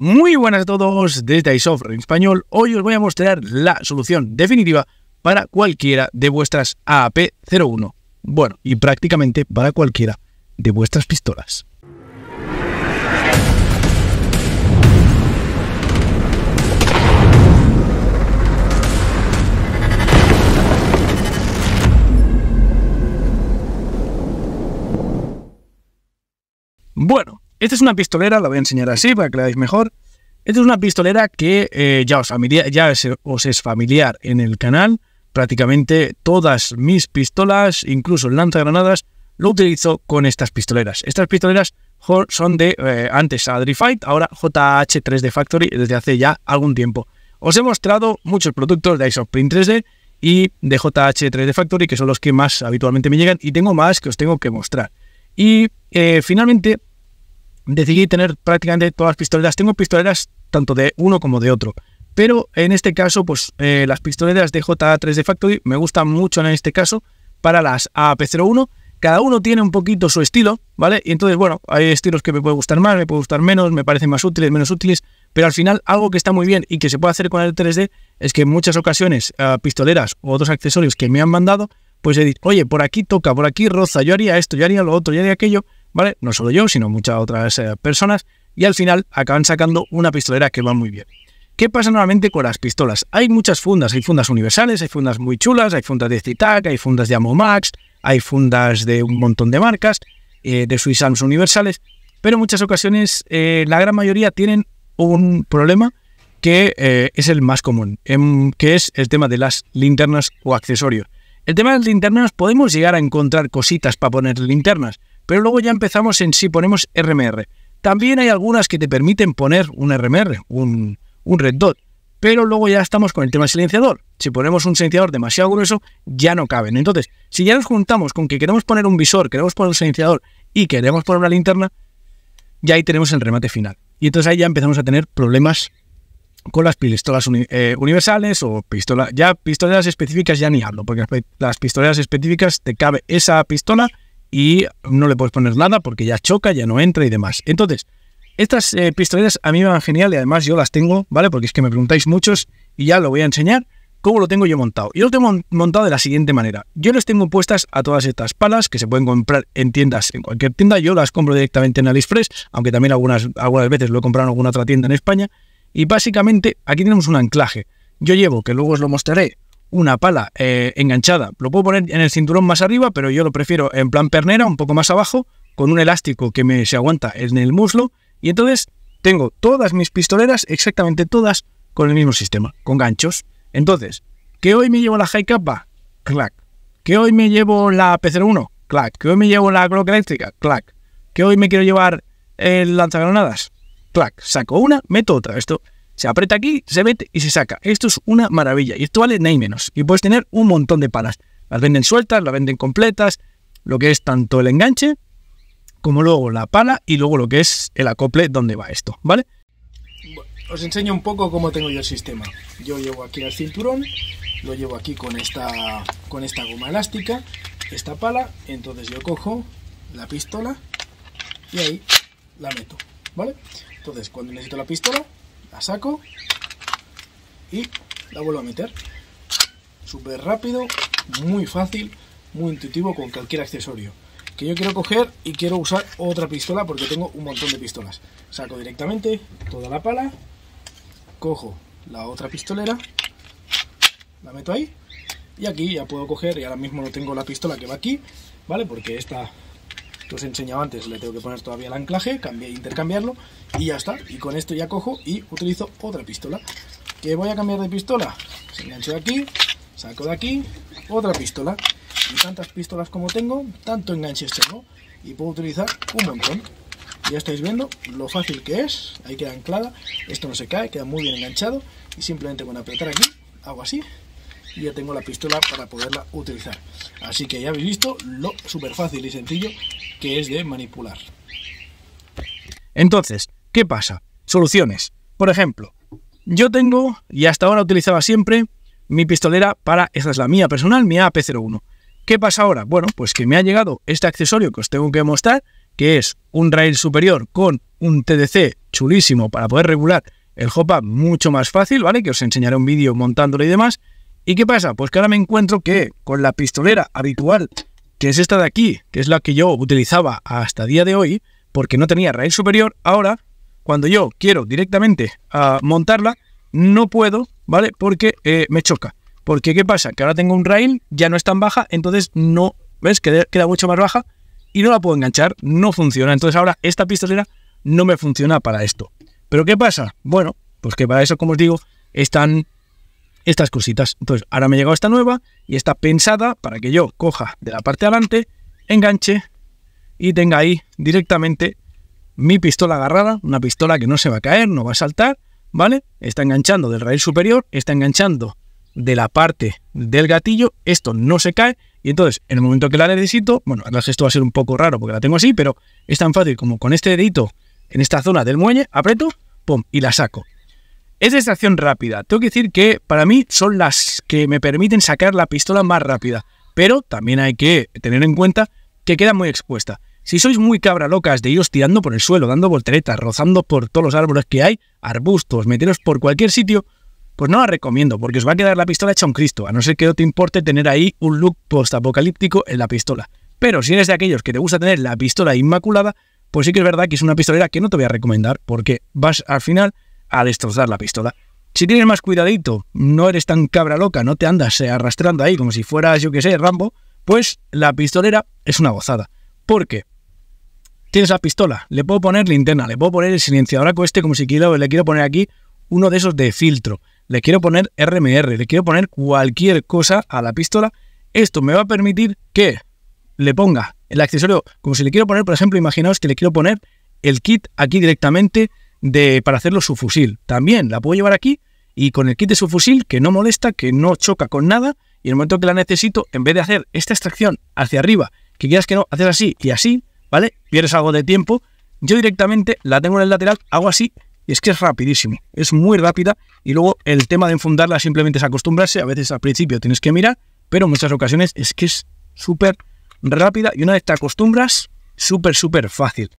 Muy buenas a todos desde iSoftware en español. Hoy os voy a mostrar la solución definitiva para cualquiera de vuestras AAP01. Bueno, y prácticamente para cualquiera de vuestras pistolas. Bueno, esta es una pistolera, la voy a enseñar así para que la veáis mejor. Esta es una pistolera que eh, ya, os ya es, os es familiar en el canal. Prácticamente todas mis pistolas, incluso el lanzagranadas, lo utilizo con estas pistoleras. Estas pistoleras son de eh, antes Adrifight, ahora JH3 d Factory desde hace ya algún tiempo. Os he mostrado muchos productos de Isoprint 3D y de JH3 d Factory, que son los que más habitualmente me llegan, y tengo más que os tengo que mostrar. Y eh, finalmente decidí tener prácticamente todas las pistoleras. Tengo pistoleras tanto de uno como de otro. Pero en este caso, pues eh, las pistoleras de JA3 de Factory me gustan mucho en este caso para las AP01. Cada uno tiene un poquito su estilo, ¿vale? Y entonces, bueno, hay estilos que me pueden gustar más, me pueden gustar menos, me parecen más útiles, menos útiles. Pero al final, algo que está muy bien y que se puede hacer con el 3D es que en muchas ocasiones eh, pistoleras o otros accesorios que me han mandado, pues he dicho, oye, por aquí toca, por aquí roza, yo haría esto, yo haría lo otro, yo haría aquello. No solo yo, sino muchas otras eh, personas, y al final acaban sacando una pistolera que va muy bien. ¿Qué pasa normalmente con las pistolas? Hay muchas fundas, hay fundas universales, hay fundas muy chulas, hay fundas de Citac, hay fundas de Amomax, hay fundas de un montón de marcas, eh, de Arms universales, pero en muchas ocasiones eh, la gran mayoría tienen un problema que eh, es el más común, em, que es el tema de las linternas o accesorios. El tema de las linternas podemos llegar a encontrar cositas para poner linternas, pero luego ya empezamos en si ponemos RMR. También hay algunas que te permiten poner un RMR, un, red dot. Pero luego ya estamos con el tema del silenciador. Si ponemos un silenciador demasiado grueso, ya no caben. Entonces, si ya nos juntamos con que queremos poner un visor, queremos poner un silenciador y queremos poner una linterna, ya ahí tenemos el remate final. Y entonces ahí ya empezamos a tener problemas con las pistolas eh, universales o pistolas. Ya pistolas específicas ya ni hablo, porque las pistolas específicas te cabe esa pistola y no le puedes poner nada porque ya choca, ya no entra y demás. Entonces, estas eh, pistoletas a mí me van genial y además yo las tengo, ¿vale? Porque es que me preguntáis muchos y ya lo voy a enseñar cómo lo tengo yo montado. Yo lo tengo montado de la siguiente manera. Yo les tengo puestas a todas estas palas que se pueden comprar en tiendas, en cualquier tienda. Yo las compro directamente en AliExpress, aunque también algunas, algunas veces lo he comprado en alguna otra tienda en España. Y básicamente aquí tenemos un anclaje. Yo llevo, que luego os lo mostraré, una pala eh, enganchada. Lo puedo poner en el cinturón más arriba, pero yo lo prefiero en plan pernera, un poco más abajo, con un elástico que me se aguanta en el muslo. Y entonces tengo todas mis pistoleras, exactamente todas, con el mismo sistema, con ganchos. Entonces, que hoy me llevo la High capa clac. Que hoy me llevo la pc 01 clac. Que hoy me llevo la Glock eléctrica, clac. Que hoy me quiero llevar el lanzagranadas, clac. Saco una, meto otra. Esto se aprieta aquí, se mete y se saca. Esto es una maravilla. Y esto vale nada menos. Y puedes tener un montón de palas. Las venden sueltas, las venden completas, lo que es tanto el enganche como luego la pala y luego lo que es el acople donde va esto, ¿vale? Os enseño un poco cómo tengo yo el sistema. Yo llevo aquí el cinturón, lo llevo aquí con esta, con esta goma elástica, esta pala, entonces yo cojo la pistola y ahí la meto, ¿vale? Entonces cuando necesito la pistola la saco y la vuelvo a meter. Súper rápido, muy fácil, muy intuitivo con cualquier accesorio. Que yo quiero coger y quiero usar otra pistola porque tengo un montón de pistolas. Saco directamente toda la pala, cojo la otra pistolera, la meto ahí y aquí ya puedo coger y ahora mismo no tengo la pistola que va aquí, ¿vale? Porque esta os pues he enseñado antes, le tengo que poner todavía el anclaje, intercambiarlo y ya está. Y con esto ya cojo y utilizo otra pistola. que voy a cambiar de pistola? Se engancho de aquí, saco de aquí, otra pistola. Y tantas pistolas como tengo, tanto enganches tengo y puedo utilizar un montón. Ya estáis viendo lo fácil que es, ahí queda anclada, esto no se cae, queda muy bien enganchado y simplemente con apretar aquí, hago así y ya tengo la pistola para poderla utilizar. Así que ya habéis visto lo súper fácil y sencillo que es de manipular. Entonces, ¿qué pasa? Soluciones. Por ejemplo, yo tengo, y hasta ahora utilizaba siempre, mi pistolera para, esta es la mía personal, mi AP01. ¿Qué pasa ahora? Bueno, pues que me ha llegado este accesorio que os tengo que mostrar, que es un rail superior con un TDC chulísimo para poder regular el hop mucho más fácil, ¿vale? Que os enseñaré un vídeo montándolo y demás. ¿Y qué pasa? Pues que ahora me encuentro que con la pistolera habitual que es esta de aquí, que es la que yo utilizaba hasta día de hoy, porque no tenía rail superior, ahora, cuando yo quiero directamente a ah, montarla, no puedo, ¿vale? Porque eh, me choca. Porque, ¿qué pasa? Que ahora tengo un rail, ya no es tan baja, entonces no, ¿ves? Queda, queda mucho más baja y no la puedo enganchar, no funciona. Entonces ahora esta pistolera no me funciona para esto. ¿Pero qué pasa? Bueno, pues que para eso, como os digo, están estas cositas. Entonces, ahora me ha llegado esta nueva y está pensada para que yo coja de la parte de adelante, enganche y tenga ahí directamente mi pistola agarrada, una pistola que no se va a caer, no va a saltar, ¿vale? Está enganchando del raíz superior, está enganchando de la parte del gatillo, esto no se cae y entonces en el momento que la necesito, bueno, además esto va a ser un poco raro porque la tengo así, pero es tan fácil como con este dedito en esta zona del muelle, aprieto, pum, y la saco. Es de extracción rápida. Tengo que decir que para mí son las que me permiten sacar la pistola más rápida. Pero también hay que tener en cuenta que queda muy expuesta. Si sois muy cabra locas de iros tirando por el suelo, dando volteretas, rozando por todos los árboles que hay, arbustos, meteros por cualquier sitio, pues no la recomiendo, porque os va a quedar la pistola hecha un Cristo, a no ser que no te importe tener ahí un look apocalíptico en la pistola. Pero si eres de aquellos que te gusta tener la pistola inmaculada, pues sí que es verdad que es una pistolera que no te voy a recomendar, porque vas al final a destrozar la pistola. Si tienes más cuidadito, no eres tan cabra loca, no te andas eh, arrastrando ahí como si fueras, yo que sé, Rambo, pues la pistolera es una gozada. porque Tienes la pistola, le puedo poner linterna, le puedo poner el silenciador a este como si quiero, le quiero poner aquí uno de esos de filtro, le quiero poner RMR, le quiero poner cualquier cosa a la pistola. Esto me va a permitir que le ponga el accesorio, como si le quiero poner, por ejemplo, imaginaos que le quiero poner el kit aquí directamente de, para hacerlo su fusil. También la puedo llevar aquí y con el kit de su fusil que no molesta, que no choca con nada y en el momento que la necesito, en vez de hacer esta extracción hacia arriba, que quieras que no, haces así y así, ¿vale? Pierdes algo de tiempo. Yo directamente la tengo en el lateral, hago así y es que es rapidísimo, es muy rápida y luego el tema de enfundarla simplemente es acostumbrarse, a veces al principio tienes que mirar, pero en muchas ocasiones es que es súper rápida y una vez te acostumbras, súper, súper fácil.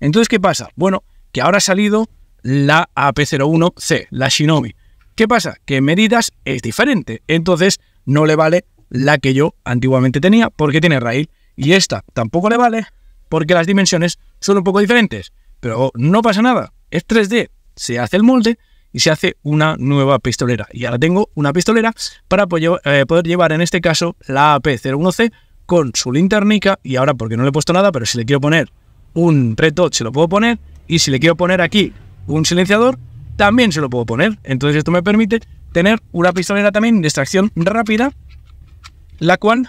Entonces, ¿qué pasa? Bueno, que ahora ha salido la AP01C, la Shinobi. ¿Qué pasa? Que en medidas es diferente. Entonces, no le vale la que yo antiguamente tenía porque tiene rail Y esta tampoco le vale porque las dimensiones son un poco diferentes. Pero oh, no pasa nada. Es 3D. Se hace el molde y se hace una nueva pistolera. Y ahora tengo una pistolera para poder eh, llevar en este caso la AP01C con su linternica. Y ahora, porque no le he puesto nada, pero si le quiero poner un reto se lo puedo poner y si le quiero poner aquí un silenciador, también se lo puedo poner. Entonces esto me permite tener una pistolera también de extracción rápida, la cual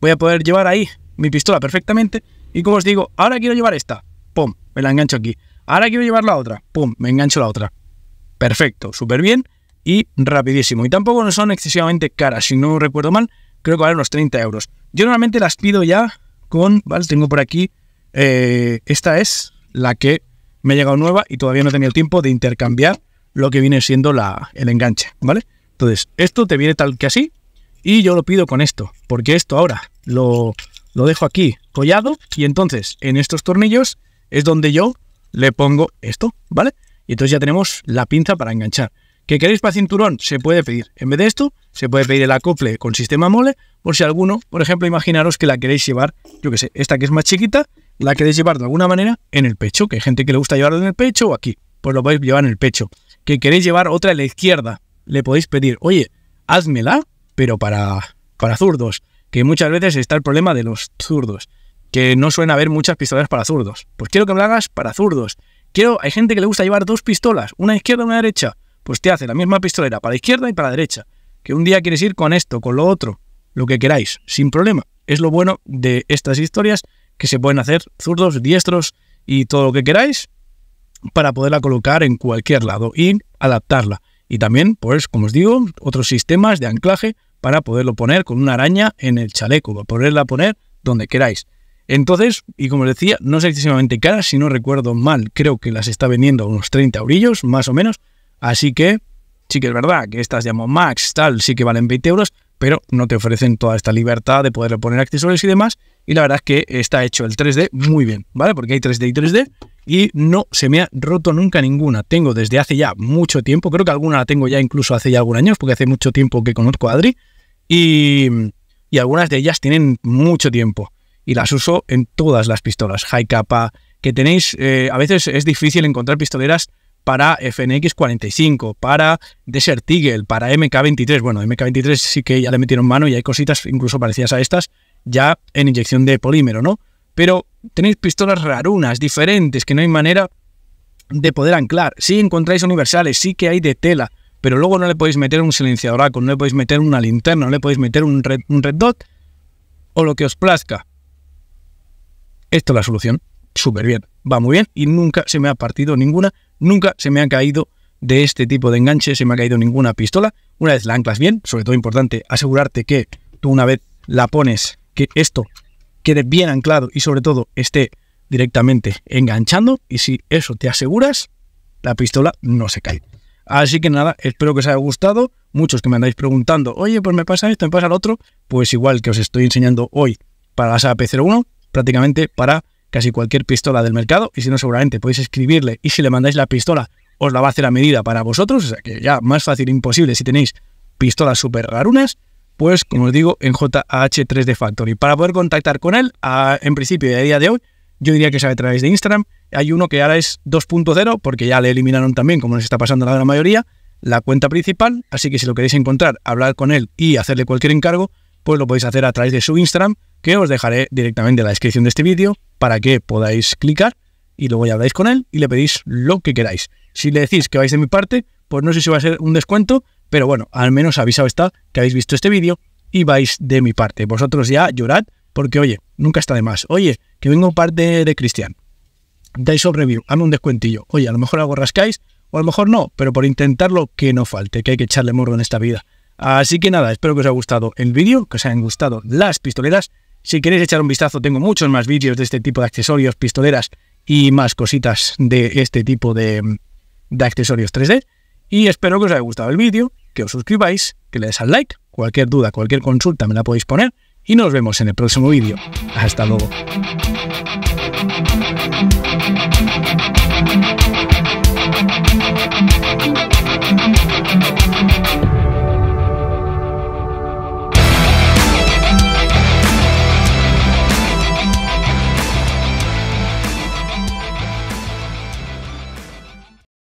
voy a poder llevar ahí mi pistola perfectamente. Y como os digo, ahora quiero llevar esta, pum, me la engancho aquí. Ahora quiero llevar la otra, pum, me engancho la otra. Perfecto, súper bien y rapidísimo. Y tampoco no son excesivamente caras, si no recuerdo mal, creo que valen unos 30 euros. Yo normalmente las pido ya con, vale, tengo por aquí eh, esta es la que me ha llegado nueva y todavía no he tenido tiempo de intercambiar lo que viene siendo la, el enganche, ¿vale? Entonces, esto te viene tal que así y yo lo pido con esto, porque esto ahora lo, lo dejo aquí collado y entonces en estos tornillos es donde yo le pongo esto, ¿vale? Y entonces ya tenemos la pinza para enganchar. ¿Que queréis para cinturón? Se puede pedir. En vez de esto, se puede pedir el acople con sistema mole, por si alguno, por ejemplo, imaginaros que la queréis llevar, yo que sé, esta que es más chiquita la queréis llevar de alguna manera en el pecho, que hay gente que le gusta llevarlo en el pecho o aquí, pues lo podéis llevar en el pecho. Que queréis llevar otra en la izquierda, le podéis pedir, oye, házmela, pero para, para zurdos, que muchas veces está el problema de los zurdos, que no suelen haber muchas pistolas para zurdos. Pues quiero que me la hagas para zurdos. Quiero, hay gente que le gusta llevar dos pistolas, una izquierda y una derecha, pues te hace la misma pistolera para la izquierda y para la derecha. Que un día quieres ir con esto, con lo otro, lo que queráis, sin problema. Es lo bueno de estas historias que se pueden hacer zurdos, diestros y todo lo que queráis para poderla colocar en cualquier lado y adaptarla. Y también, pues, como os digo, otros sistemas de anclaje para poderlo poner con una araña en el chaleco, para poderla poner donde queráis. Entonces, y como os decía, no es excesivamente cara, si no recuerdo mal, creo que las está vendiendo unos 30 eurillos, más o menos. Así que sí que es verdad que estas llamo Max, tal, sí que valen 20 euros, pero no te ofrecen toda esta libertad de poder poner accesorios y demás y la verdad es que está hecho el 3D muy bien, ¿vale? Porque hay 3D y 3D y no se me ha roto nunca ninguna. Tengo desde hace ya mucho tiempo, creo que alguna la tengo ya incluso hace ya algunos años, porque hace mucho tiempo que conozco a Adri y, algunas de ellas tienen mucho tiempo y las uso en todas las pistolas, high capa, que tenéis, eh, a veces es difícil encontrar pistoleras para FNX45, para Desert Eagle, para MK23. Bueno, MK23 sí que ya le metieron mano y hay cositas incluso parecidas a estas ya en inyección de polímero, ¿no? Pero tenéis pistolas rarunas, diferentes, que no hay manera de poder anclar. si encontráis universales, sí que hay de tela, pero luego no le podéis meter un silenciador no le podéis meter una linterna, no le podéis meter un red, dot o lo que os plazca. esto es la solución. Súper bien, va muy bien y nunca se me ha partido ninguna, nunca se me ha caído de este tipo de enganche, se me ha caído ninguna pistola. Una vez la anclas bien, sobre todo importante asegurarte que tú una vez la pones que esto quede bien anclado y sobre todo esté directamente enganchando y si eso te aseguras, la pistola no se cae. Así que nada, espero que os haya gustado. Muchos que me andáis preguntando, oye, pues me pasa esto, me pasa lo otro, pues igual que os estoy enseñando hoy para la SAP 01, prácticamente para casi cualquier pistola del mercado. Y si no, seguramente podéis escribirle y si le mandáis la pistola, os la va a hacer a medida para vosotros. O sea que ya más fácil imposible si tenéis pistolas súper rarunas pues como os digo, en JH3 de Factory. Para poder contactar con él, en principio y a día de hoy, yo diría que sabe a través de Instagram. Hay uno que ahora es 2.0, porque ya le eliminaron también, como nos está pasando a la gran mayoría, la cuenta principal. Así que si lo queréis encontrar, hablar con él y hacerle cualquier encargo, pues lo podéis hacer a través de su Instagram, que os dejaré directamente en la descripción de este vídeo para que podáis clicar y luego ya habláis con él y le pedís lo que queráis. Si le decís que vais de mi parte, pues no sé si va a ser un descuento, pero bueno, al menos avisado está que habéis visto este vídeo y vais de mi parte. Vosotros ya llorad, porque oye, nunca está de más. Oye, que vengo parte de Cristian. Dais un review, hazme un descuentillo. Oye, a lo mejor algo rascáis, o a lo mejor no, pero por intentarlo que no falte, que hay que echarle morro en esta vida. Así que nada, espero que os haya gustado el vídeo, que os hayan gustado las pistoleras. Si queréis echar un vistazo, tengo muchos más vídeos de este tipo de accesorios, pistoleras y más cositas de este tipo de, de accesorios 3D. Y espero que os haya gustado el vídeo que os suscribáis, que le des al like. Cualquier duda, cualquier consulta me la podéis poner y nos vemos en el próximo vídeo. Hasta luego.